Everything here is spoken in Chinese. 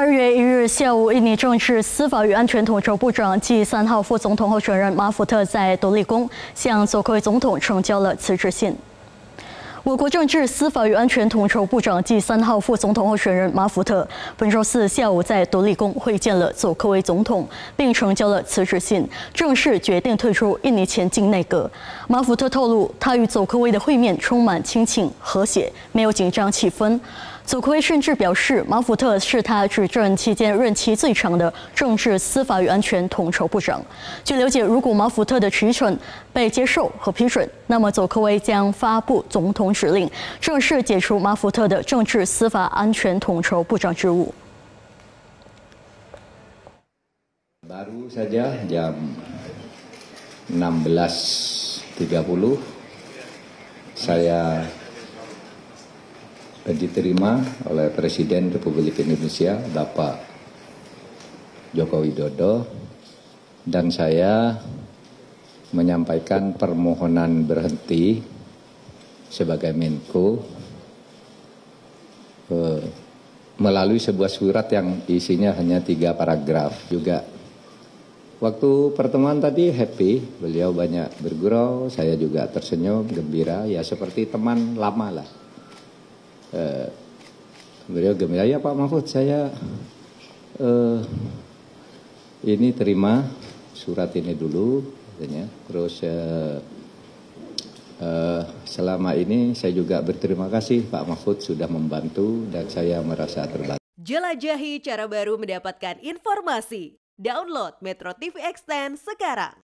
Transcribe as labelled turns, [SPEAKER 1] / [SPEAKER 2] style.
[SPEAKER 1] 二月一日下午，印尼政治司法与安全统筹部长暨三号副总统候选人马福特在独立宫向佐科维总统呈交了辞职信。我国政治司法与安全统筹部长暨三号副总统候选人马福特本周四下午在独立宫会见了佐科维总统，并呈交了辞职信，正式决定退出印尼前进内阁。马福特透露，他与佐科维的会面充满亲情和谐，没有紧张气氛。祖科甚至表示，马福特是他执政期间任期最长的政治司法与安全统筹部长。据了解，如果马福特的职呈被接受和批准，那么祖科将发布总统指令，正式解除马福特的政治司法安全统筹部长职务。
[SPEAKER 2] baru saja jam saya diterima oleh Presiden Republik Indonesia Bapak Joko Widodo dan saya menyampaikan permohonan berhenti sebagai Menko eh, melalui sebuah surat yang isinya hanya tiga paragraf juga Waktu pertemuan tadi happy, beliau banyak bergurau, saya juga tersenyum, gembira, ya seperti teman lama lah eh, beliau gembira ya Pak Mahfud saya eh, ini terima surat ini dulu katanya terus eh, eh, selama ini saya juga berterima kasih Pak Mahfud sudah membantu dan saya merasa terbantu jelajahi
[SPEAKER 1] cara baru mendapatkan informasi download Metro TV Extend sekarang